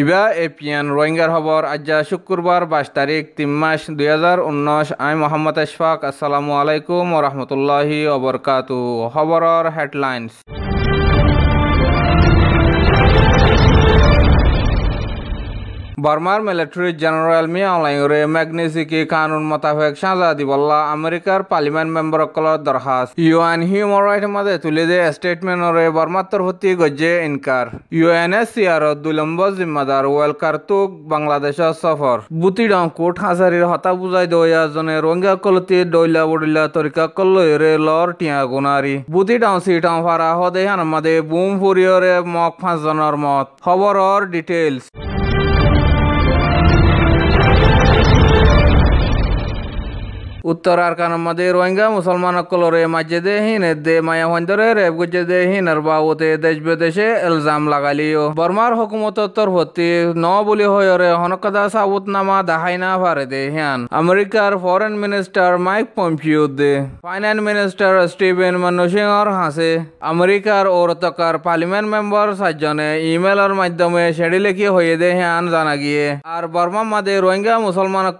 ইবা এপিয়ান রোহিঙ্গার খবর আজ্জা শুক্রবার বাইশ তারিখ তিন মাস দুই হাজার উনিশ আমি মোহাম্মদ ইশফাক আসসালামু আলাইকুম রহমতুল্লাহি অবরকাত খবর হেডলাইন্স বার্মার মিলিটারি জেনারেল মিয়াওলাইরে ম্যাগনেসিকে কানুন মোতাবেক সাজা দিবল্লা আমেরিকার পার্লিমেন্ট মেম্বরকলর দরখাস্ত ইউএন হিউম্যান রাইট মাদে তুলে দে স্টেটমেন্টরে বার্মাত্তর হতি গজ্জে ইনকার ইউএনএসিআর দুলম্ব জিম্মাদার ওয়েলকার তুক বাংলাদেশ সফর বুতিডং কোর্ট হাজারির হতা বুঝাই দয়া জনে রোহিঙ্গা কলতি ডইলা বডিলা তরিকা কল্লইরে লর টিয়া গুনারি বুতিডং সিটাং ফারা হদে হান মাদে বুম ফুরিয়রে মক পাঁচজনের মত খবরর ডিটেলস উত্তর আর কানমাদে রোহিঙ্গা মুসলমানকলরে মাজ্জেদে হিন দে মায়া হন্দরে রেব গুজেদে হিন আর বাবতে দেশ বিদেশে এলজাম লাগালিও বর্মার হুকুমতর ভর্তি ন বলি হয়রে হনকদা সাবুতনামা দাহাই না ভারে দে হিয়ান আমেরিকার ফরেন মিনিস্টার মাইক পম্পিও দে ফাইন্যান্স মিনিস্টার স্টিভেন আর হাসে আমেরিকার ও রতকার পার্লিমেন্ট মেম্বার সাতজনে ইমেলের মাধ্যমে সেড়ি লেখি হয়ে দে হিয়ান জানা গিয়ে আর বর্মা মাদে রোহিঙ্গা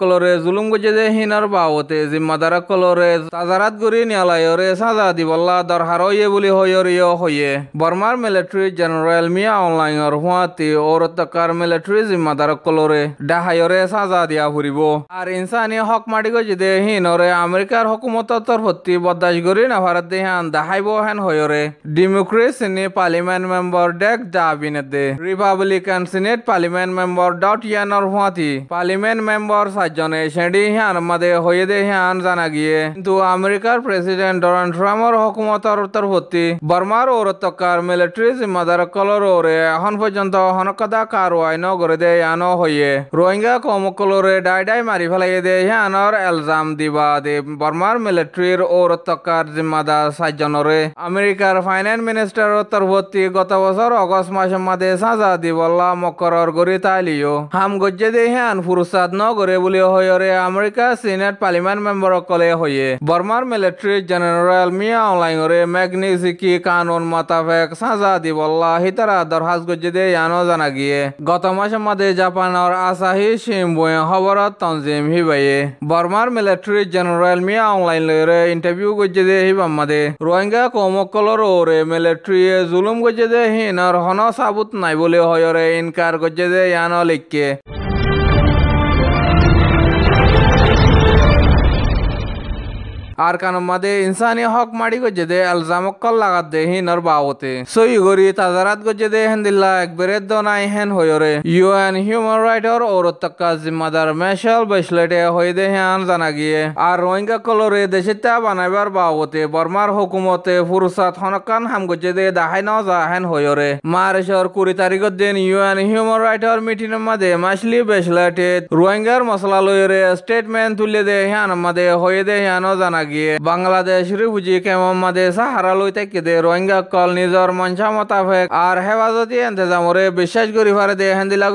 কলরে জুলুম গুজেদে হিনার বাবুতে জিম্মাদারা কলরে তাজারাত গুরি নিয়ালায়রে সাজা দিবল্লা দরহার ইয়ে বুলি হইয় হইয়ে বর্মার মিলিটারি জেনারেল মিয়া অনলাইনের হুয়াতি ওরতকার মিলিটারি জিম্মাদার কলরে ডাহায়রে সাজা দিয়া ফুরিব আর ইনসানি হক মাটি গজিদে হিনরে আমেরিকার হকুমতর তরফতি বদাস গুরি নাভারত দেহান দাহাইব হেন হইরে ডেমোক্রেসি পার্লিমেন্ট মেম্বার ডেক দাবিনেদে রিপাবলিকান সিনেট পার্লিমেন্ট মেম্বার ডট ইয়ানর হুয়াতি পার্লিমেন্ট মেম্বার সাজনে সেডি হ্যান মাদে হইয়ে দে হ্যান আন জানা গিয়ে কিন্তু আমেরিকার প্রেসিডেন্ট ডোনাল্ড ট্রাম্পর হকুমতর প্রতি বর্মার ওরতকার মিলিটারি জিম্মাদারকলর ওরে এখন পর্যন্ত হনকদা কারওয়াই নগরে দে আন হয়ে রোহিঙ্গা কমকলরে ডাই ডাই মারি ফেলাইয়ে দে আনর এলজাম দিবা দে বর্মার মিলিটারির ওরতকার জিম্মাদার সাতজনরে আমেরিকার ফাইন্যান্স মিনিস্টার তরফতি গত বছর অগস্ট মাসের মাঝে সাজা দিবল্লা মকরর গড়ি তালিও হাম গজ্জে দে হ্যান ফুরসাদ নগরে বলি হয়রে আমেরিকা সিনেট পার্লিমেন্ট কলে হয়ে বর্মার মিলিটারি জেনারেল মিয়া অনলাইন অলাইঙরে ম্যাগনিজিকি কানুন মোতাবেক সাজা দিবল্লা হিতারা দরহাজ গজ্জিদে ইয়ানো জানা গিয়ে গত মাসের মধ্যে জাপান জাপানের আসাহি সিম্বুয়ে খবর তনজিম হিবাইয়ে বর্মার মিলিটারি জেনারেল মিয়া অনলাইন রে ইন্টারভিউ গজ্জিদে হিবাম মাদে রোহিঙ্গা কমকলর রে মিলিটারি জুলুম গজ্জিদে হিনর হন সাবুত নাই বলে হয় রে ইনকার গজ্জিদে ইয়ানো লিখকে ಆರ್ಕನಮ್ಮದೆ ಇನ್ಸಾನಿ ಹಾಕ್ ಮಾಡಿ ಗೊಜ್ಜದೆ ಅಲ್ಜಾಮಕ್ಕಲ್ಲಾಗದ್ದೆ ಹೀನರ್ ಬಾವತೆ ಸೊ ಇಗೋರಿ ತಜಾರಾತ್ ಗೊಜ್ಜದೆ ಹೆಂದಿಲ್ಲ ಎಕ್ಬೆರೆದ್ದೋ ನಾಯಿ ಹೆನ್ ಹೊಯೋರೆ ಯು ಎನ್ ಹ್ಯೂಮನ್ ರೈಟ್ তক্কা জিম্মাদার মেশাল ಜಿಮ್ಮಾದಾರ್ হই দে ಹೊಯ್ದೆ জানা গিয়ে আর রোহিঙ্গা কলরে দেশেতা বানাইবার বাবতে বর্মার হুকুমতে ফুরসাত হনকান হাম গজে দে দাহাই ন হেন হয়রে মারেশর কুড়ি তারিখত দিন ইউএন হিউম্যান রাইটর মিটিং মাদে মাসলি বেসলাটে রোহিঙ্গার মশলা লয়রে স্টেটমেন্ট তুলে দে হ্যান মাদে হয়ে দে হ্যান জানা লাগিয়ে বাংলাদেশের বুঝি কেমন সাহারা লই থেকে দে রোহিঙ্গা কল নিজের মঞ্চা মোতাবেক আর হেফাজতি এন্তেজামরে বিশ্বাস করি ফারে দে হেন্দিলা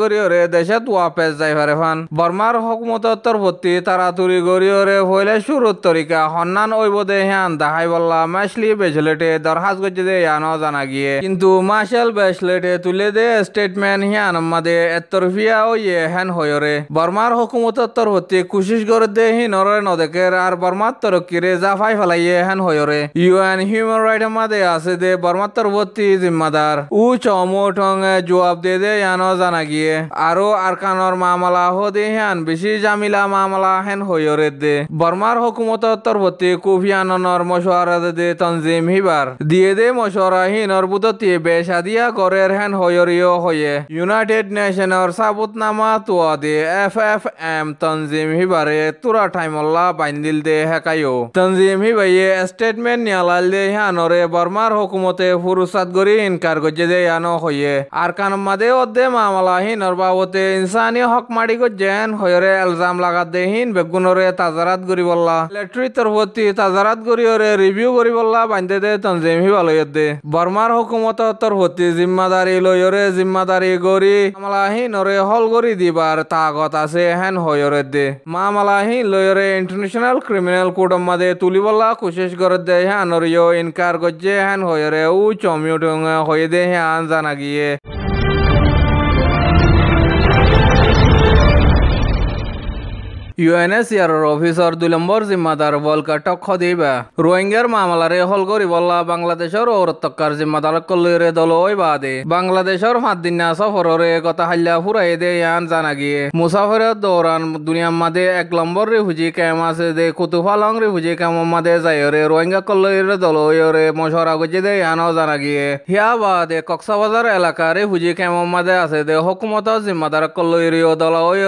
দেশে তুয়া পেস যাই ফারে ফান বর্মার হকুমতর ভর্তি তারা তুরি গরিয়রে হইলে সুরত তরিকা হন্নান ওইব দে হ্যান দাহাই বল্লা মাসলি বেছলেটে দরহাজ গজে দে ইয়ানো জানা গিয়ে কিন্তু মাসেল বেসলেটে তুলে দে স্টেটমেন্ট হিয়ান মাদে এতরফিয়া ইয়ে হ্যান হইরে বর্মার হকুমতর ভর্তি কুশিশ করে দে হিনরে নদেকের আর বর্মার তরকির রে ফাই ফেলাইয়ে হেন হয়রে ইউএন হিউম্যান রাইট মাদে আছে দে বর্মাত্তর বর্তী জিম্মাদার উ চমটং জবাব দে দে ইয়ানো জানা গিয়ে আরো আরকানর মামলা হদে হ্যান বেশি জামিলা মামলা হেন হয়রে দে বর্মার হুকুমত তরবর্তী কুফিয়ানর মশওয়ারা দে তনজিম হিবার দিয়ে দে মশওয়ারা হিনর বুদতি বেশাদিয়া করের হেন হয়রিও হয়ে ইউনাইটেড নেশনের সাবুতনামা তুয়া দে এফ এফ এম তঞ্জিম হিবারে তুরা টাইমল্লা বাইন্দিল দে হেকাইও तंजीम ही भाई स्टेटमेंट निलाल दे यहाँ और बर्मार हुकूमते फुरुसत गुरी इनकार को जिदे यहाँ हो ये मदे उद्दे मामला ही नरबावते इंसानी हक माड़ी को जैन हो रे इल्जाम लगा दे हीन बेगुन और ताजरात गुरी बोला लेटरी तरफती ताजरात गुरी और रिव्यू गुरी बोला बांधे दे तंजीम ही वाले दे बर्मार हुकूमत तरफती जिम्मादारी लो योरे गोरी मामला ही नरे हल गोरी दीवार तागत आसे हैन हो रे दे मामला ही लो इंटरनेशनल क्रिमिनल कोर्ट मदे দে তুলিবলা কোশিশ করে দে হ্যাঁ নরিও ইনকার করছে হ্যাঁ হয়ে রে উ চমিউটং হয়ে দে হ্যাঁ জানা গিয়ে ইউএনএসিআৰৰ অফিচৰ দুই নম্বর জিম্মাদার বলকাৰ টক্ষ দিবা রোহিঙ্গার মামলারে হল করি বাংলাদেশের কৰিবলা বাংলাদেশৰ ঔৰত্তকাৰ জিম্মাদাৰক বা দে বাংলাদেশের বাংলাদেশৰ দিনা সফৰৰে কথা হাল্লা ফুরাই দে ইয়ান জানা গিয়ে মুসাফিৰৰ দৌরান দুনিয়া মাদে এক নম্বৰ ৰিফিউজি কেম্প আছে দে কুতুফালং ৰিফিউজি কেম্প মাদে যায়ৰে রোহিঙ্গা কল্লিরে কলৈৰে রে মশরা গুজি দে ইয়ানো জানা গিয়ে হিয়া বা বাদে কক্সবাজাৰ এলেকাৰ ৰিফিউজি কেম্প মাদে আছে দে হকুমত হকুমতৰ জিম্মাদাৰক কলৈৰেও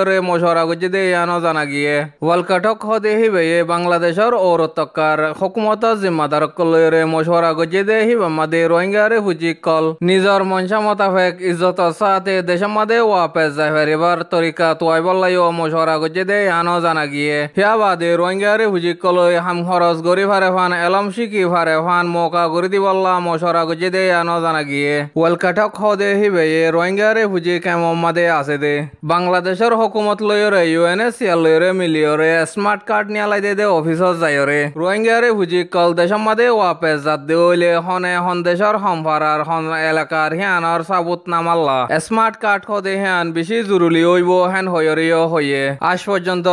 রে মশরা গুজি দে ইয়ানো জানা গিয়ে দিয়ে ৱৰ্ল্ড হ দেহিবেয়ে বাংলাদেশৰ ঔৰতকাৰ হকুমতৰ জিম্মাদাৰকলৈৰে মছৰা গজি দেহিবা মাদে ৰোহিংগাৰে ফুজি কল নিজৰ মঞ্চা মোতাবেক ইজ্জতৰ চাতে দেশমাদে ৱাপেজ জাহেৰিবাৰ তৰিকা তোৱাইবলাইও মছৰা গজি দে আনো জানা গিয়ে সেয়া বাদে ৰোহিংগাৰে ফুজি কলৈ হাম খৰচ গৰি ফাৰে ফান এলম শিকি ফাৰে ফান মৌকা গৰি দিবল্লা মছৰা গজি দে আনো জানা গিয়ে ৱৰ্ল্ড কাঠক হ দেহিবেয়ে ৰোহিংগাৰে ফুজি কেমমাদে আছে দে বাংলাদেশৰ হকুমত লৈৰে ইউ এন এছ চি এল রে রে স্মার্ট কার্ড নিয়ে লাই দে রে রোহিঙ্গা রে হুজি কল দেশ মাদে ওয়াপেস যাত দেউলে হনে হন দেশর হমফারার হন এলাকার হিয়ানর সাবুত নামাল্লা স্মার্ট কার্ড খদে হ্যান বেশি জরুরি হইব হেন হয়রিও হয়ে আজ পর্যন্ত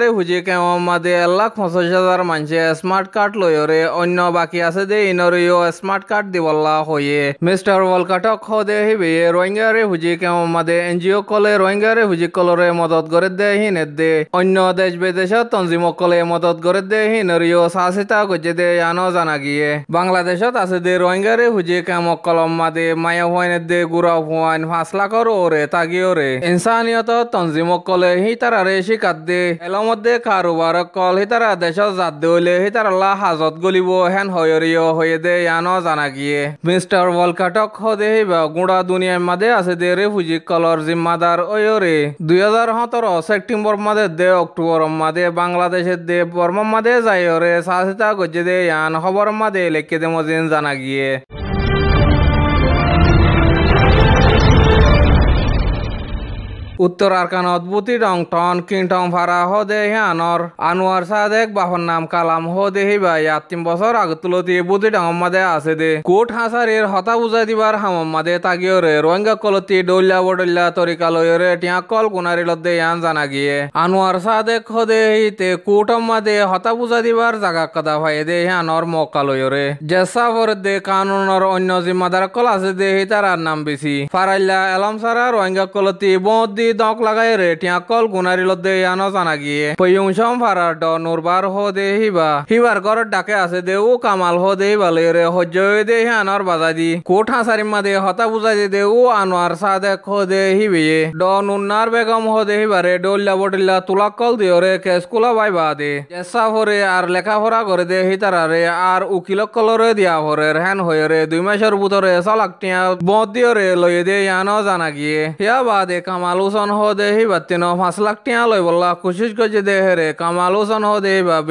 রে হুজি কেম মাদে এক লাখ পঁচিশ হাজার মানুষে স্মার্ট কার্ড লয়রে অন্য বাকি আছে দে ইনরিও স্মার্ট কার্ড দিবল্লা হয়ে মিস্টার ওয়ালকাটক খদে হিবে রে হুজি কেম মাদে এনজিও কলে রে হুজি কলরে মদত করে দে হিনে দে অন্য অন্য দেশ তঞ্জিম তঞ্জিমকলে মদত করে দে হিনরিও সাহসিতা গজে দে আনো জানা গিয়ে বাংলাদেশত আছে দে রোহিঙ্গারে হুজে কাম কলম মাদে মায়া হুয়াইন দে গুড়া হুয়াইন পাঁচ লাখর ওরে তাগিও রে ইনসানিয়ত তঞ্জিম তঞ্জিমকলে হিতারারে শিকার দে মধ্যে কারোবার কল হিতারা দেশ জাত দে হইলে হিতারাল্লা হাজত গলিব হেন হয়রিও হয়ে দে আনো জানা গিয়ে মিস্টার ওয়ালকাটক হদে বা গুড়া দুনিয়ার মাদে আছে দে রে ফুজি কলর জিম্মাদার ওয়রে দুই হাজার সতেরো সেপ্টেম্বর মাদে দেও অক্টোবর মাদে বাংলাদেশের দে বর্মা মাদে যাই ওরে সাহসিতা গজ্জে দে ইয়ান খবর মাদে লেখকে দে মজিন জানা গিয়ে উত্তরার কানত বুতি ডং টন কিংটং ভাড়া হ দে হিয়ানর আনোয়ার সাদেক বাহর নাম কালাম হ দেহি বা ইয়াত তিন বছর আগে তুলতি বুতি ডং মাদে আছে দে কোট হাসারির হতা বুঝাই দিবার হামাম মাদে তাগিও রে রোহিঙ্গা কলতি ডল্লা বডল্লা তরিকা লয় রে টিয়া কল কুনারি লদ্দে ইয়ান জানা গিয়ে আনোয়ার সাদেক হ দেহিতে কোটম মাদে হতা বুঝা দিবার জাগা কাদা ভাই দে হিয়ানর মক্কা লয় রে জেসাফর দে কানুনর অন্য জিম্মাদার কল আছে দে তারার নাম বেশি ফারাইল্লা এলাম সারা রোহিঙ্গা কলতি বদ দি দক লাগাই রে টিয়া কল গুনারি লদ্দে আনো জানা গিয়ে পয়ং সম ফারার ড নুরবার হো দে হিবা হিবার ঘরত ডাকে আছে দে ও কামাল হো দে বালে রে হজ্য দে আনর বাজা দি কোঠা সারি মা দে হতা বুঝা দে দে দেউ আনোয়ার সাদে খো দে হিবিয়ে ড নুন্নার বেগম হো দে হিবারে ডোল্লা তুলা কল দিও রে কেসকুলা বাই বা দে জেসা হরে আর লেখা লেখাপড়া করে দে হিতারা রে আর উকিলক কলরে দিয়া হরে হ্যান হয়ে রে দুই মাসের বুতরে চালাক টিয়া বদ দিও রে লয়ে দে ইয়ানো জানা গিয়ে হিয়া বাদে কামাল উস सन हो दे ही बा तीनों पाँच लाख टिया लो बोला कोशिश कर जे दे रे कमालो सन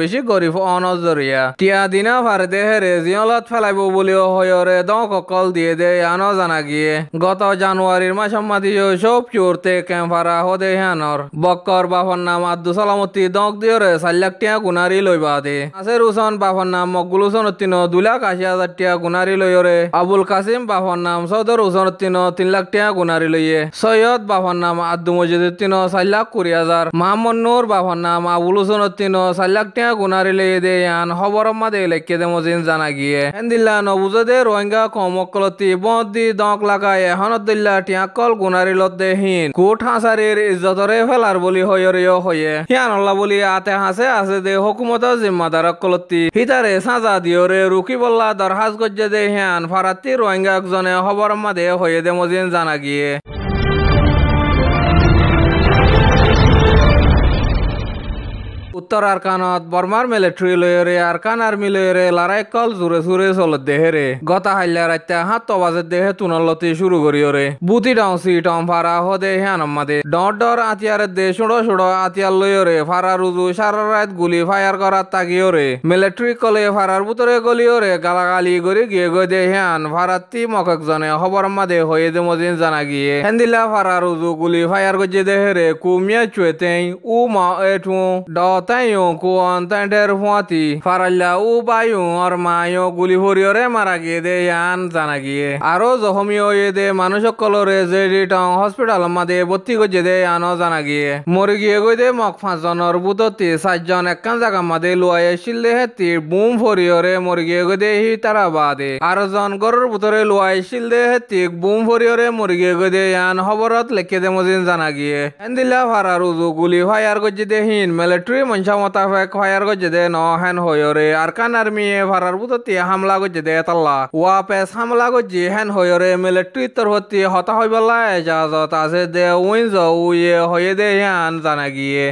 বেশি গরিব অনজরিয়া টিয়া দিনা ভার দেহে রে জিয়লত ফেলাইব বলিও হয় রে দক কল দিয়ে দে আনো জানা গিয়ে গত জানুয়ারির মাস সম্মাদি সব চুরতে ক্যাম্পারা হদে হানর বক্কর বাপন নাম আব্দুল সালামতি দক দিও রে লাখ টিয়া গুনারি লইবা দে আসের উসন বাপন নাম মকবুল উসন তিন দুই লাখ আশি হাজার টিয়া গুনারি লইও আবুল কাসিম বাপন নাম সদর উসন তিন তিন লাখ টিয়া গুনারি লইয়ে সৈয়দ বাপন নাম আদু মসজিদের তিন চার লাখ কুড়ি হাজার মাহমদ নূর বাবার নাম আবুলুসন তিন চার লাখ টাকা গুণারি লেগে দে ইয়ান খবর মাদে লেখকে দে মজিন জানা গিয়ে হেন্দিল্লা নবুজে দে রোহিঙ্গা কমকলতি বঁধ দি দঁক লাগায় এখন দিল্লা টিয়াকল গুণারি লত দে হিন কোট হাঁসারির ইজ্জতরে ফেলার বলি হয়রিয় হয়ে হিয়ান আল্লাহ বলি আতে হাসে আছে দে হকুমত জিম্মাদারক কলতি হিতারে সাজা দিওরে রুকি বল্লা দরহাজ গজ্জে দে হিয়ান ফারাতি রোহিঙ্গা একজনে খবর মাদে হয়ে দে মজিন জানা গিয়ে উত্তর আরকানত বর্মার মিলিটারি লয়রে আরকান আর্মি লয়রে লড়াই কল জোরে জোরে চল দেহেরে গতা হাইলা রাত্তা হাত বাজে দেহে তুনলতি শুরু করি ওরে বুতি ডাউসি টম ফারা হদে হ্যানম্মাদে ডর ডর আতিয়ারে দে ছোড়ো ছোড়ো আতিয়ার লয়রে ফারা রুজু সারা রাত গুলি ফায়ার করার ওরে মিলিটারি কলে ফারার গলি ওরে গালাগালি করে গিয়ে গে দে হ্যান তি ফারাত্তি মকজনে খবর মাদে হয়ে দে মজিন জানা গিয়ে হ্যান্দিলা ফারা রুজু গুলি ফায়ার গজে দেহেরে কুমিয়া চুয়েতেই উ মা এ এটু ডতাই মায়ো কুয়ন তাইডের ফুয়াতি ফারাল্লা ও বায়ু আর মায়ো গুলি ভরিয়রে মারা গিয়ে দে ইয়ান জানা গিয়ে আরো জখমি ইয়ে দে মানুষ সকলরে যে টং হসপিটাল মাদে ভর্তি করছে দে ইয়ানো জানা গিয়ে মরে গিয়ে গই দে মক পাঁচজনের বুধতি চারজন একখান জায়গা মাদে লুয়াই শিললে হেতি বুম ফরিয়রে মরে গিয়ে গই দে হি তারা বাদে আর জন গরুর ভিতরে লুয়াই শিলদে হেতি বুম ফরিয়রে মরে গিয়ে গই দে ইয়ান খবরত লেখে দে মজিন জানা গিয়ে এন্দিলা ভাড়া রুজু গুলি ফায়ার করছে দে হিন মিলিটারি মঞ্চ সমতা ফেক ফায়ার গজে দে ন হেন হয়রে আর কান আর্মিয়ে ভারার বুদতি হামলা গজে দে তাল্লা ওয়া পেস হামলা গজি হেন হয়রে মিলিটারি তরফতি হতা হইবলা এজাজত আছে দে উইন্স উইয়ে হয়ে দে ইয়ান জানা গিয়ে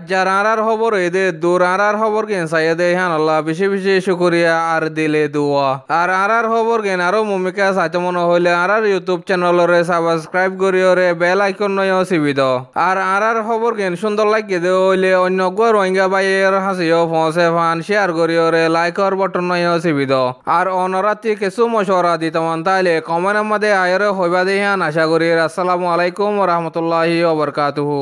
আজ্জার আড়ার খবর এদের দূর আড়ার খবর কেন সাইয়াদে হান আল্লাহ বেশি বেশি শুকরিয়া আর দিলে দোয়া আর আড়ার খবর কেন আরো মমিকা সাথে মনে হইলে আড়ার ইউটিউব চ্যানেলরে সাবস্ক্রাইব করিওরে বেল আইকন নয় অসুবিধ আর আড়ার খবর কেন সুন্দর লাগে দে হইলে অন্য গো রোহিঙ্গা বাইয়ের হাসিও ফসে ফান শেয়ার করিওরে লাইকর বটন নয় অসুবিধ আর অনরাতি কিছু মশরা দিতমান তাইলে কমেন্ট মধ্যে আয়রে হইবা দেহান আশা করি আসসালামু আলাইকুম রহমতুল্লাহি ওবরকাতুহু